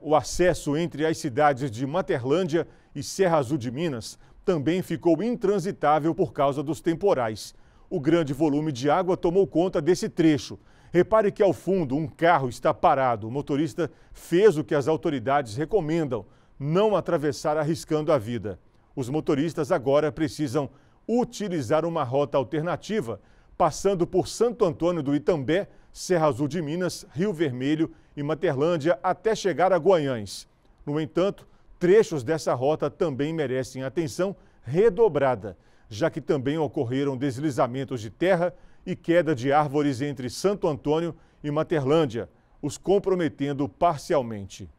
O acesso entre as cidades de Materlândia e Serra Azul de Minas também ficou intransitável por causa dos temporais. O grande volume de água tomou conta desse trecho. Repare que ao fundo um carro está parado. O motorista fez o que as autoridades recomendam: não atravessar arriscando a vida. Os motoristas agora precisam utilizar uma rota alternativa passando por Santo Antônio do Itambé, Serra Azul de Minas, Rio Vermelho e Materlândia até chegar a Guanhães. No entanto, trechos dessa rota também merecem atenção redobrada, já que também ocorreram deslizamentos de terra e queda de árvores entre Santo Antônio e Materlândia, os comprometendo parcialmente.